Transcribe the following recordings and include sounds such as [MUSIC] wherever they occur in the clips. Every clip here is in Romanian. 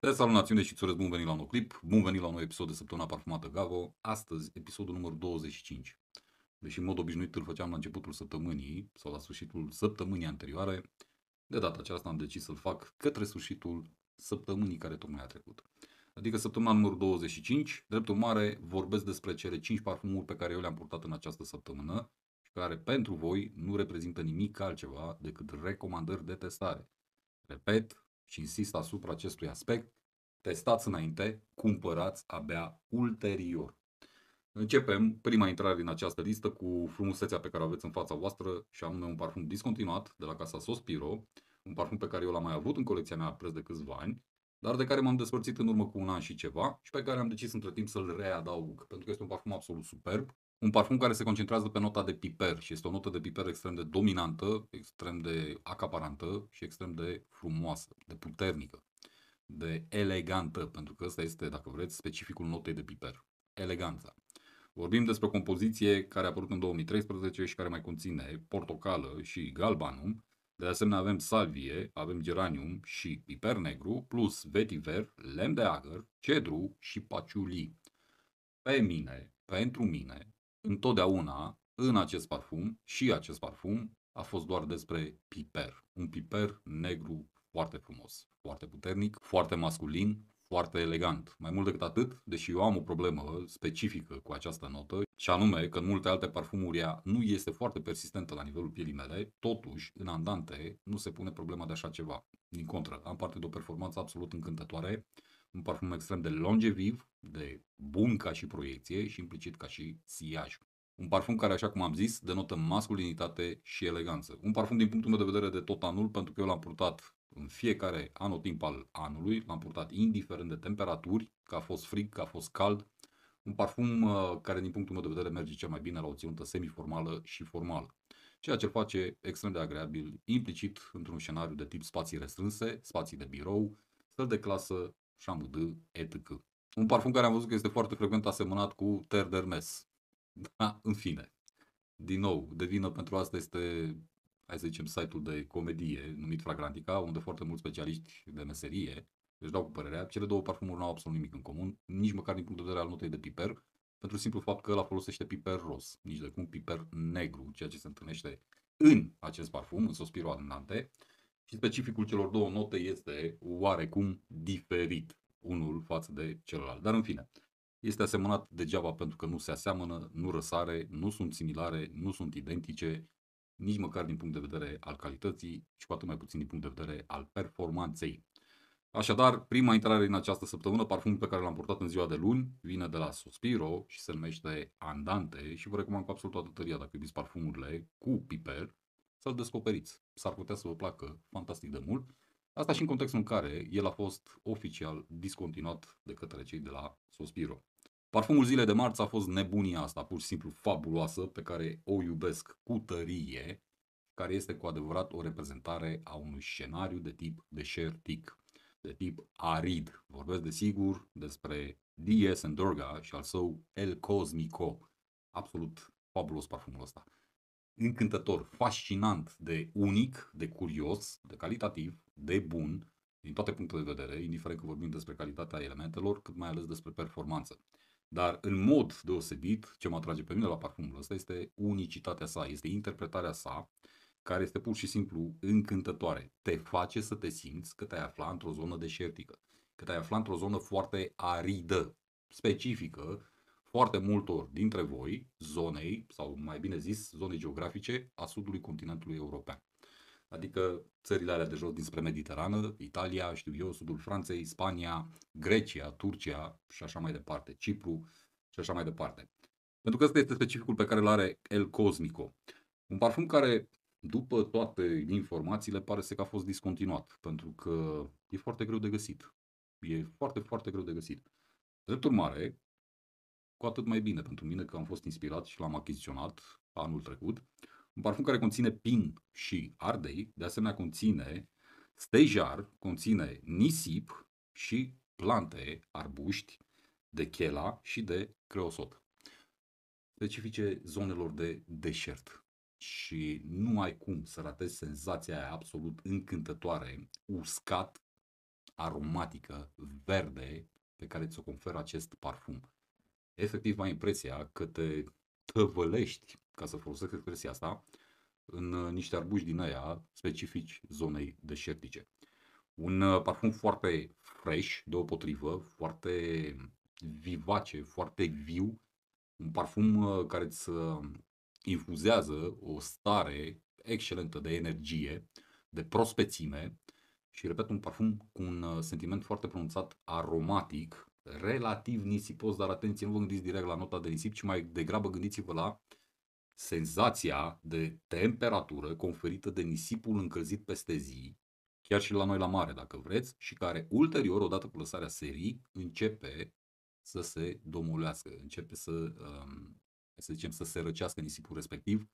Te salut națiune și îți urez bun venit la un nou clip, bun venit la un nou episod de săptămâna parfumată Gavo, astăzi episodul numărul 25. Deși în mod obișnuit îl făceam la începutul săptămânii sau la sfârșitul săptămânii anterioare, de data aceasta am decis să-l fac către sfârșitul săptămânii care tocmai a trecut. Adică săptămâna numărul 25, drept urmare vorbesc despre cele 5 parfumuri pe care eu le-am purtat în această săptămână și care pentru voi nu reprezintă nimic altceva decât recomandări de testare. Repet, și insist asupra acestui aspect, testați înainte, cumpărați abia ulterior. Începem prima intrare din această listă cu frumusețea pe care o aveți în fața voastră și anume un parfum discontinuat de la casa Sospiro, un parfum pe care eu l-am mai avut în colecția mea preț de câțiva ani, dar de care m-am despărțit în urmă cu un an și ceva și pe care am decis între timp să-l readaug, pentru că este un parfum absolut superb, un parfum care se concentrează pe nota de piper și este o notă de piper extrem de dominantă, extrem de acaparantă și extrem de frumoasă, de puternică, de elegantă, pentru că ăsta este, dacă vreți, specificul notei de piper. Eleganța. Vorbim despre o compoziție care a apărut în 2013 și care mai conține portocală și galbanum. De asemenea avem salvie, avem geranium și piper negru, plus vetiver, lemn de agăr, cedru și paciuli. Pe mine, pentru mine, întotdeauna în acest parfum și acest parfum a fost doar despre piper. Un piper negru foarte frumos, foarte puternic, foarte masculin, foarte elegant. Mai mult decât atât, deși eu am o problemă specifică cu această notă, și anume că în multe alte parfumuri ea nu este foarte persistentă la nivelul pielii mele, totuși, în Andante nu se pune problema de așa ceva. Din contră, am parte de o performanță absolut încântătoare un parfum extrem de longeviv, de bun ca și proiecție și implicit ca și siaj. Un parfum care, așa cum am zis, denotă masculinitate și eleganță. Un parfum din punctul meu de vedere de tot anul, pentru că eu l-am purtat în fiecare anotimp al anului, l-am purtat indiferent de temperaturi, că a fost frig, că a fost cald. Un parfum uh, care, din punctul meu de vedere, merge cel mai bine la o ținută semiformală și formală. Ceea ce face extrem de agreabil, implicit într-un scenariu de tip spații restrânse, spații de birou, stări de clasă, și am de etică. Un parfum care am văzut că este foarte frecvent asemănat cu Ter Dermes. Da, în fine. Din nou, de vină pentru asta este, hai să zicem, site-ul de comedie numit Fragrantica, unde foarte mulți specialiști de meserie își dau cu părerea. Cele două parfumuri nu au absolut nimic în comun, nici măcar din punct de vedere al notei de piper, pentru simplu fapt că ăla folosește piper ros, nici de cum piper negru, ceea ce se întâlnește în acest parfum, în Sospiro Adnante și specificul celor două note este oarecum diferit unul față de celălalt. Dar în fine, este asemănat degeaba pentru că nu se aseamănă, nu răsare, nu sunt similare, nu sunt identice, nici măcar din punct de vedere al calității și cu atât mai puțin din punct de vedere al performanței. Așadar, prima intrare în această săptămână, parfumul pe care l-am purtat în ziua de luni, vine de la Sospiro și se numește Andante și vă recomand cu absolut toată tăria dacă iubiți parfumurile cu piper, să-l descoperiți. S-ar putea să vă placă fantastic de mult. Asta și în contextul în care el a fost oficial discontinuat de către cei de la Sospiro. Parfumul zilei de marți a fost nebunia asta, pur și simplu fabuloasă, pe care o iubesc cu tărie, care este cu adevărat o reprezentare a unui scenariu de tip deșertic, de tip arid. Vorbesc desigur despre D.S. Endorga și al său El Cosmico. Absolut fabulos parfumul ăsta încântător, fascinant de unic, de curios, de calitativ, de bun, din toate punctele de vedere, indiferent că vorbim despre calitatea elementelor, cât mai ales despre performanță. Dar în mod deosebit, ce mă atrage pe mine la parfumul ăsta este unicitatea sa, este interpretarea sa, care este pur și simplu încântătoare. Te face să te simți că te-ai afla într-o zonă deșertică, că te-ai afla într-o zonă foarte aridă, specifică, foarte multor dintre voi zonei, sau mai bine zis, zonei geografice a sudului continentului european. Adică țările alea de jos dinspre Mediterană, Italia, știu eu, sudul Franței, Spania, Grecia, Turcia și așa mai departe, Cipru și așa mai departe. Pentru că ăsta este specificul pe care îl are El Cosmico. Un parfum care, după toate informațiile, pare să că a fost discontinuat, pentru că e foarte greu de găsit. E foarte, foarte greu de găsit. Drept urmare, cu atât mai bine pentru mine că am fost inspirat și l-am achiziționat anul trecut. Un parfum care conține pin și ardei, de asemenea conține stejar, conține nisip și plante, arbuști de chela și de creosot. Specifice zonelor de deșert. Și nu ai cum să ratezi senzația aia absolut încântătoare, uscat, aromatică, verde, pe care ți-o conferă acest parfum efectiv ai impresia că te tăvălești, ca să folosesc expresia asta, în uh, niște arbuși din aia specifici zonei deșertice. Un uh, parfum foarte fresh, deopotrivă, foarte vivace, foarte viu, un parfum uh, care îți infuzează o stare excelentă de energie, de prospețime și, repet, un parfum cu un sentiment foarte pronunțat aromatic, relativ nisipos, dar atenție, nu vă gândiți direct la nota de nisip, ci mai degrabă gândiți-vă la senzația de temperatură conferită de nisipul încălzit peste zi, chiar și la noi la mare, dacă vreți, și care ulterior, odată cu lăsarea serii, începe să se domolească, începe să, um, să zicem, să se răcească nisipul respectiv,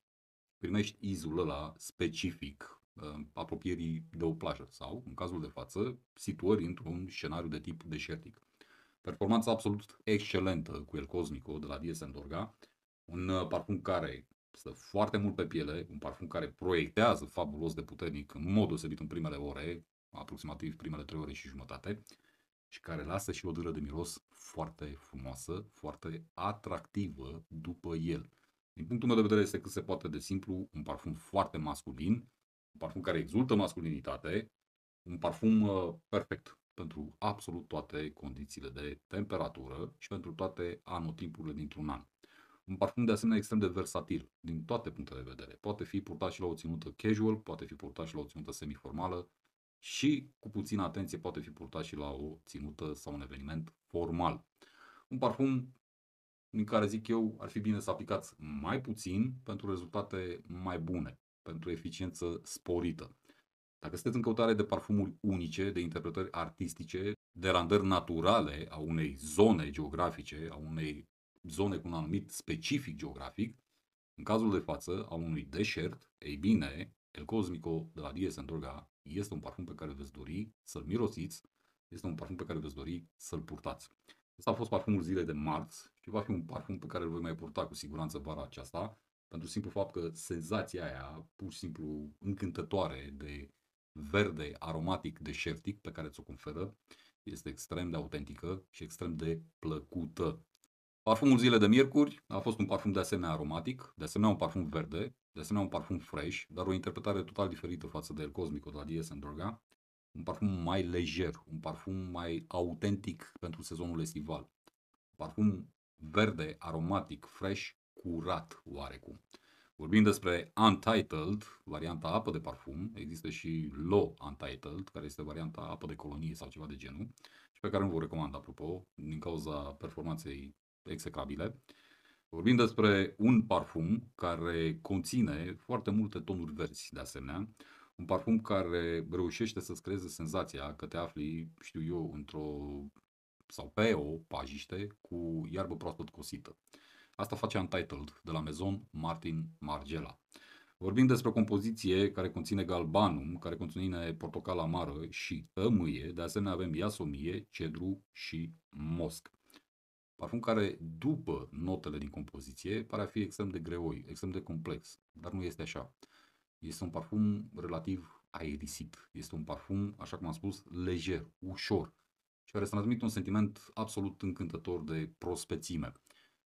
primești izul ăla specific um, apropierii de o plajă sau, în cazul de față, situări într-un scenariu de tip deșertic. Performanță absolut excelentă cu El Cosmico de la DSM Dorga, un uh, parfum care stă foarte mult pe piele, un parfum care proiectează fabulos de puternic în mod deosebit în primele ore, aproximativ primele 3 ore și jumătate, și care lasă și o dură de miros foarte frumoasă, foarte atractivă după el. Din punctul meu de vedere este cât se poate de simplu un parfum foarte masculin, un parfum care exultă masculinitate, un parfum uh, perfect pentru absolut toate condițiile de temperatură și pentru toate anotimpurile dintr-un an. Un parfum de asemenea extrem de versatil, din toate punctele de vedere. Poate fi purtat și la o ținută casual, poate fi purtat și la o ținută semiformală și, cu puțină atenție, poate fi purtat și la o ținută sau un eveniment formal. Un parfum din care zic eu ar fi bine să aplicați mai puțin pentru rezultate mai bune, pentru eficiență sporită. Dacă sunteți în căutare de parfumuri unice, de interpretări artistice, de randări naturale a unei zone geografice, a unei zone cu un anumit specific geografic, în cazul de față a unui deșert, ei bine, El Cosmico de la Dies Androga este un parfum pe care veți dori să-l mirosiți, este un parfum pe care veți dori să-l purtați. Asta a fost parfumul zilei de marți și va fi un parfum pe care îl voi mai purta cu siguranță vara aceasta, pentru simplu fapt că senzația aia, pur și simplu încântătoare de verde aromatic deșertic pe care ți-o conferă este extrem de autentică și extrem de plăcută. Parfumul zilei de miercuri a fost un parfum de asemenea aromatic, de asemenea un parfum verde, de asemenea un parfum fresh, dar o interpretare total diferită față de El Cosmico de la Dies Dorga. Un parfum mai lejer, un parfum mai autentic pentru sezonul estival. parfum verde, aromatic, fresh, curat oarecum. Vorbim despre Untitled, varianta apă de parfum, există și Low Untitled, care este varianta apă de colonie sau ceva de genul, și pe care nu vă recomand, apropo, din cauza performanței execrabile. Vorbim despre un parfum care conține foarte multe tonuri verzi, de asemenea, un parfum care reușește să-ți creeze senzația că te afli, știu eu, într-o sau pe o pajiște cu iarbă proaspăt cosită. Asta face Untitled de la Maison Martin Margela. Vorbim despre o compoziție care conține galbanum, care conține portocal amară și tămâie, de asemenea avem iasomie, cedru și mosc. Parfum care, după notele din compoziție, pare a fi extrem de greoi, extrem de complex, dar nu este așa. Este un parfum relativ aerisit, este un parfum, așa cum am spus, lejer, ușor și care să transmit un sentiment absolut încântător de prospețime.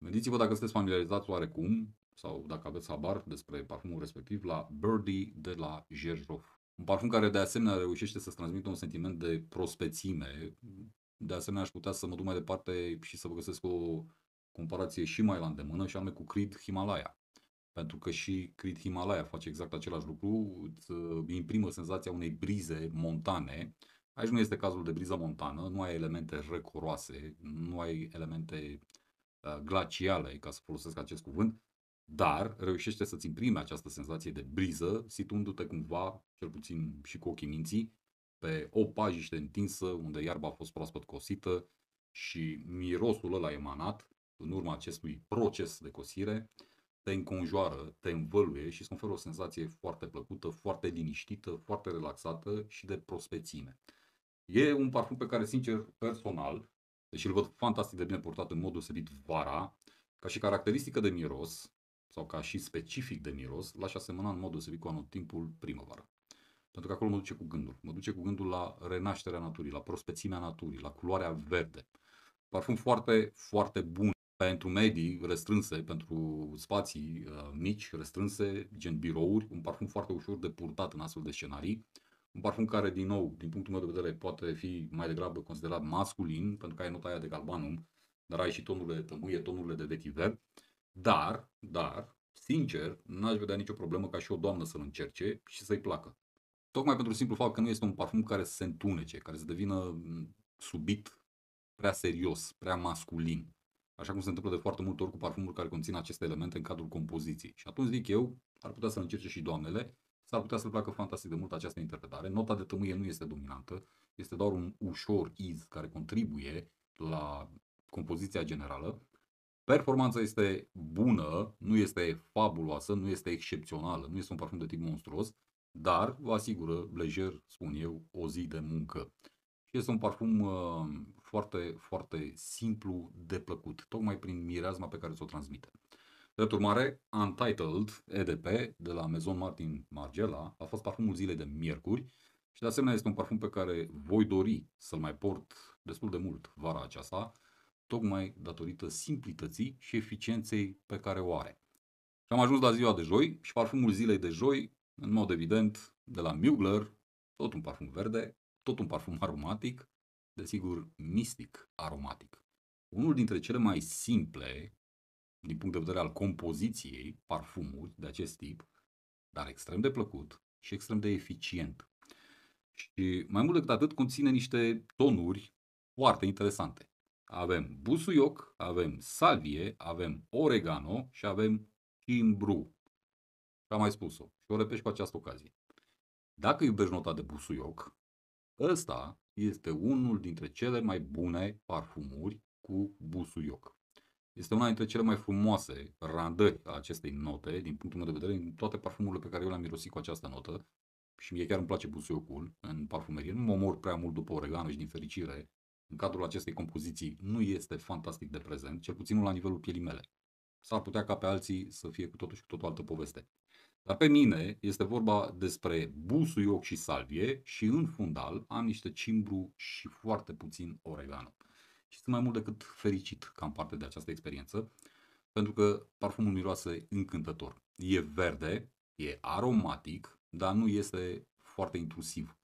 Gândiți-vă dacă sunteți familiarizați oarecum sau dacă aveți habar despre parfumul respectiv la Birdie de la Gerjof. Un parfum care de asemenea reușește să-ți transmită un sentiment de prospețime. De asemenea aș putea să mă duc mai departe și să vă găsesc o comparație și mai la îndemână și anume cu Creed Himalaya. Pentru că și Creed Himalaya face exact același lucru, îți uh, imprimă senzația unei brize montane. Aici nu este cazul de briza montană, nu ai elemente răcoroase, nu ai elemente Uh, glaciale, ca să folosesc acest cuvânt, dar reușește să-ți imprime această senzație de briză, situându-te cumva, cel puțin și cu ochii minții, pe o pajiște întinsă unde iarba a fost proaspăt cosită și mirosul ăla emanat, în urma acestui proces de cosire, te înconjoară, te învăluie și îți conferă o senzație foarte plăcută, foarte liniștită, foarte relaxată și de prospețime. E un parfum pe care, sincer, personal, deci îl văd fantastic de bine purtat în mod deosebit vara, ca și caracteristică de miros, sau ca și specific de miros, l-aș asemăna în mod deosebit cu anotimpul primăvară. Pentru că acolo mă duce cu gândul. Mă duce cu gândul la renașterea naturii, la prospețimea naturii, la culoarea verde. Parfum foarte, foarte bun pentru medii restrânse, pentru spații uh, mici, restrânse, gen birouri, un parfum foarte ușor de purtat în astfel de scenarii, un parfum care, din nou, din punctul meu de vedere, poate fi mai degrabă considerat masculin, pentru că ai nota aia de galbanum, dar ai și tonurile de tămâie, tonurile de vetiver. Dar, dar, sincer, n-aș vedea nicio problemă ca și o doamnă să-l încerce și să-i placă. Tocmai pentru simplu fapt că nu este un parfum care se întunece, care se devină mm, subit prea serios, prea masculin. Așa cum se întâmplă de foarte multe ori cu parfumuri care conțin aceste elemente în cadrul compoziției. Și atunci zic eu, ar putea să încerce și doamnele S-ar putea să-l placă fantastic de mult această interpretare. Nota de tămâie nu este dominantă, este doar un ușor iz care contribuie la compoziția generală. Performanța este bună, nu este fabuloasă, nu este excepțională, nu este un parfum de tip monstruos, dar vă asigură, lejer, spun eu, o zi de muncă. Și este un parfum uh, foarte, foarte simplu de plăcut, tocmai prin mireazma pe care ți-o transmite. Drept urmare, Untitled EDP de la Maison Martin Margiela a fost parfumul zilei de miercuri și de asemenea este un parfum pe care voi dori să-l mai port destul de mult vara aceasta, tocmai datorită simplității și eficienței pe care o are. Și am ajuns la ziua de joi și parfumul zilei de joi, în mod evident, de la Mugler, tot un parfum verde, tot un parfum [LAUGHS] aromatic, desigur mistic aromatic. Unul dintre cele mai simple din punct de vedere al compoziției, parfumuri de acest tip, dar extrem de plăcut și extrem de eficient. Și mai mult decât atât conține niște tonuri foarte interesante. Avem busuioc, avem salvie, avem oregano și avem cimbru. Și am mai spus-o și o repet cu această ocazie. Dacă iubești nota de busuioc, ăsta este unul dintre cele mai bune parfumuri cu busuioc. Este una dintre cele mai frumoase randări a acestei note, din punctul meu de vedere, din toate parfumurile pe care eu le-am mirosit cu această notă. Și mie chiar îmi place busuiocul în parfumerie. Nu mă omor prea mult după oregano și din fericire, în cadrul acestei compoziții, nu este fantastic de prezent, cel puțin nu la nivelul pielii mele. S-ar putea ca pe alții să fie cu totul și cu totul altă poveste. Dar pe mine este vorba despre busuioc și salvie și în fundal am niște cimbru și foarte puțin oregano și sunt mai mult decât fericit că am parte de această experiență, pentru că parfumul miroase încântător. E verde, e aromatic, dar nu este foarte intrusiv.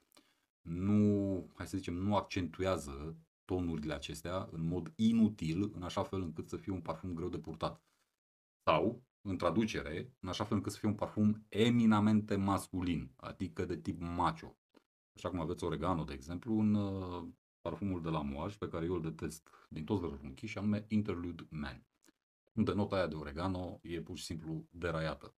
Nu, hai să zicem, nu accentuează tonurile acestea în mod inutil, în așa fel încât să fie un parfum greu de purtat. Sau, în traducere, în așa fel încât să fie un parfum eminamente masculin, adică de tip macho. Așa cum aveți oregano, de exemplu, în uh, parfumul de la Moaj pe care eu îl detest din toți rărunkii și anume Interlude Man. Unde nota aia de oregano e pur și simplu deraiată.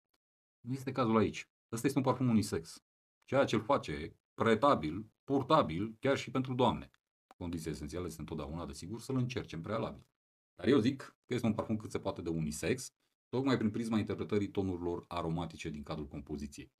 Nu este cazul aici. Ăsta este un parfum unisex. Ceea ce îl face pretabil, portabil, chiar și pentru doamne. Condiția esențială este întotdeauna, desigur, să-l încerce în prealabil. Dar eu zic că este un parfum cât se poate de unisex, tocmai prin prisma interpretării tonurilor aromatice din cadrul compoziției.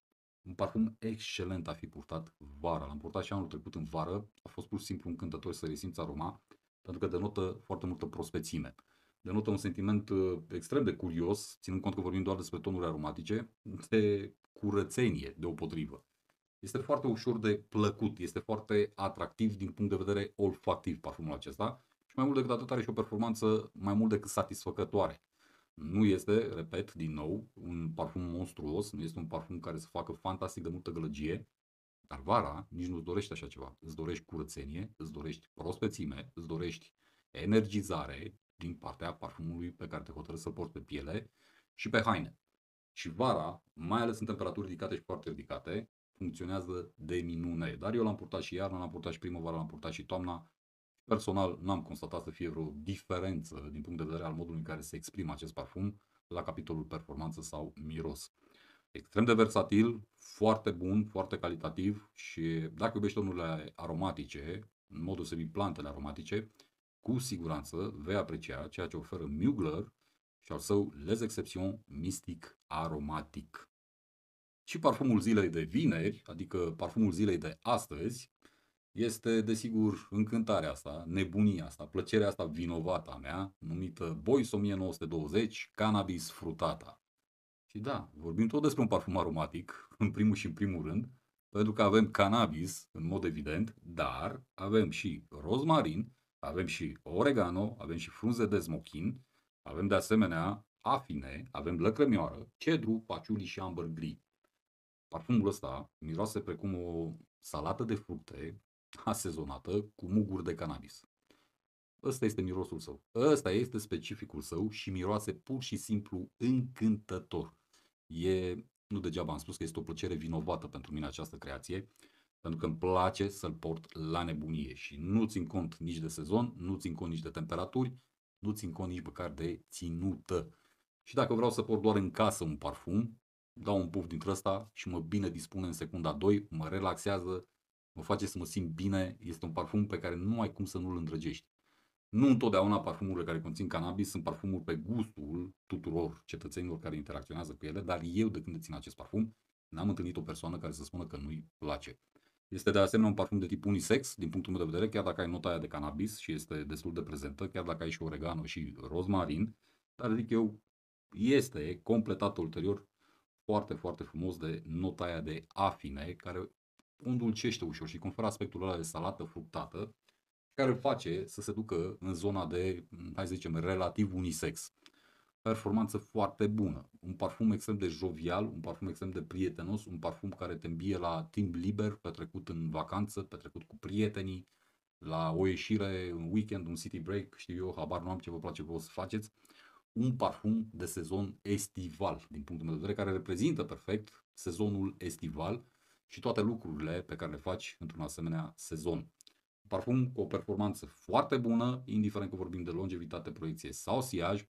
Un parfum excelent a fi purtat vara. L-am purtat și anul trecut în vară. A fost pur și simplu încântător să resimți aroma, pentru că denotă foarte multă prospețime. Denotă un sentiment uh, extrem de curios, ținând cont că vorbim doar despre tonuri aromatice, de curățenie deopotrivă. Este foarte ușor de plăcut, este foarte atractiv din punct de vedere olfactiv parfumul acesta și mai mult decât atât are și o performanță mai mult decât satisfăcătoare. Nu este, repet, din nou, un parfum monstruos, nu este un parfum care să facă fantastic de multă gălăgie, dar vara nici nu-ți dorești așa ceva. Îți dorești curățenie, îți dorești prospețime, îți dorești energizare din partea parfumului pe care te hotărăști să-l porți pe piele și pe haine. Și vara, mai ales în temperaturi ridicate și foarte ridicate, funcționează de minune. Dar eu l-am purtat și iarna, l-am purtat și primăvara, l-am purtat și toamna Personal, n-am constatat să fie vreo diferență din punct de vedere al modului în care se exprimă acest parfum la capitolul performanță sau miros. Extrem de versatil, foarte bun, foarte calitativ și dacă iubești tonurile aromatice, în modul plantele aromatice, cu siguranță vei aprecia ceea ce oferă Mugler și al său Les Exceptions Mystic Aromatic. Și parfumul zilei de vineri, adică parfumul zilei de astăzi, este, desigur, încântarea asta, nebunia asta, plăcerea asta vinovata mea, numită Boys 1920, Cannabis Frutata. Și da, vorbim tot despre un parfum aromatic, în primul și în primul rând, pentru că avem cannabis, în mod evident, dar avem și rozmarin, avem și oregano, avem și frunze de smochin, avem de asemenea afine, avem lăcrămioară, cedru, paciuli și ambergris. Parfumul ăsta miroase precum o salată de fructe asezonată cu muguri de cannabis. Ăsta este mirosul său. Ăsta este specificul său și miroase pur și simplu încântător. E, nu degeaba am spus că este o plăcere vinovată pentru mine această creație, pentru că îmi place să-l port la nebunie și nu țin cont nici de sezon, nu țin cont nici de temperaturi, nu țin cont nici măcar de ținută. Și dacă vreau să port doar în casă un parfum, dau un puf dintre ăsta și mă bine dispune în secunda 2, mă relaxează mă face să mă simt bine, este un parfum pe care nu ai cum să nu-l îndrăgești. Nu întotdeauna parfumurile care conțin cannabis sunt parfumuri pe gustul tuturor cetățenilor care interacționează cu ele, dar eu de când dețin acest parfum, n-am întâlnit o persoană care să spună că nu-i place. Este de asemenea un parfum de tip unisex, din punctul meu de vedere, chiar dacă ai nota aia de cannabis și este destul de prezentă, chiar dacă ai și oregano și rozmarin, dar zic eu, este completat ulterior foarte, foarte frumos de nota aia de afine, care îndulcește ușor și conferă aspectul ăla de salată fructată care îl face să se ducă în zona de, hai să zicem, relativ unisex. Performanță foarte bună, un parfum extrem de jovial, un parfum extrem de prietenos, un parfum care te îmbie la timp liber, petrecut în vacanță, petrecut cu prietenii, la o ieșire, un weekend, un city break, știu eu, habar nu am ce vă place o să faceți, un parfum de sezon estival, din punctul meu de vedere, care reprezintă perfect sezonul estival, și toate lucrurile pe care le faci într-un asemenea sezon. Parfum cu o performanță foarte bună, indiferent că vorbim de longevitate, proiecție sau siaj,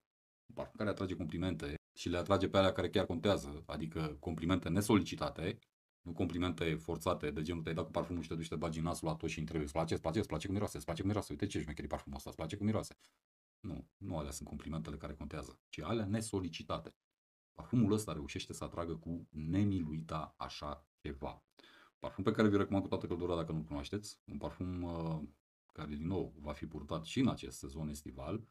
un parfum care atrage complimente și le atrage pe alea care chiar contează, adică complimente nesolicitate, nu complimente forțate, de genul te-ai dat cu parfumul și te duci te bagi nasul la tot și întrebi, îți place, îți place, îți place cum miroase, îți place cum miroase, uite ce șmecherii parfumul ăsta, îți place cum miroase. Nu, nu alea sunt complimentele care contează, ci alea nesolicitate. Parfumul ăsta reușește să atragă cu nemiluita așa ceva. Parfum pe care vi-l recomand cu toată căldura dacă nu-l cunoașteți. Un parfum uh, care, din nou, va fi purtat și în acest sezon estival.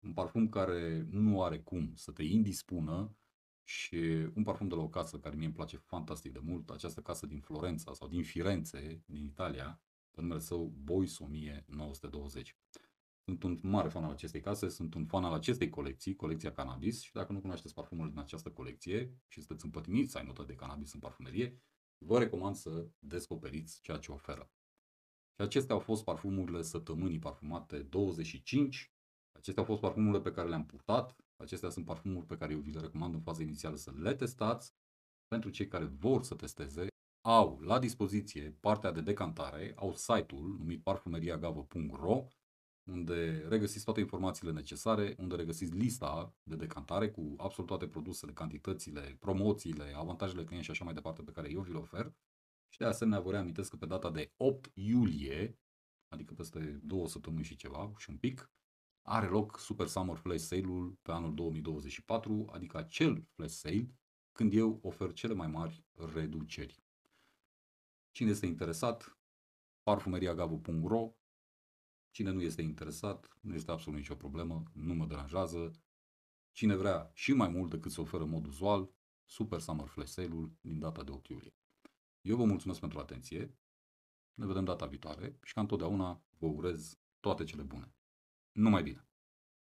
Un parfum care nu are cum să te indispună și un parfum de la o casă care mie îmi place fantastic de mult, această casă din Florența sau din Firenze, din Italia, pe numele său Boys 1920. Sunt un mare fan al acestei case, sunt un fan al acestei colecții, colecția Cannabis și dacă nu cunoașteți parfumul din această colecție și sunteți împătimiți să ai notă de cannabis în parfumerie, Vă recomand să descoperiți ceea ce oferă. Și acestea au fost parfumurile săptămânii parfumate 25. Acestea au fost parfumurile pe care le-am purtat. Acestea sunt parfumuri pe care eu vi le recomand în faza inițială să le testați. Pentru cei care vor să testeze, au la dispoziție partea de decantare, au site-ul numit parfumeriagavă.ro unde regăsiți toate informațiile necesare, unde regăsiți lista de decantare cu absolut toate produsele, cantitățile, promoțiile, avantajele clienți și așa mai departe pe care eu vi le ofer. Și de asemenea vă reamintesc că pe data de 8 iulie, adică peste două săptămâni și ceva și un pic, are loc Super Summer Flash Sale-ul pe anul 2024, adică acel flash sale când eu ofer cele mai mari reduceri. Cine este interesat, parfumeriagavu.ro Cine nu este interesat, nu este absolut nicio problemă, nu mă deranjează. Cine vrea și mai mult decât se oferă în mod uzual, Super Summer Flash Sale-ul din data de 8 iulie. Eu vă mulțumesc pentru atenție, ne vedem data viitoare și ca întotdeauna vă urez toate cele bune. Numai bine!